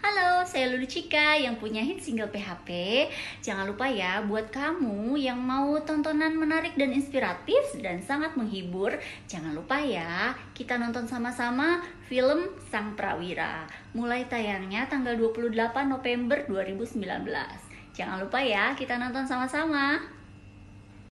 Halo, saya Lulu Cika yang punya hit single PHP. Jangan lupa ya buat kamu yang mau tontonan menarik dan inspiratif dan sangat menghibur, jangan lupa ya kita nonton sama-sama film Sang Prawira. Mulai tayangnya tanggal 28 November 2019. Jangan lupa ya kita nonton sama-sama.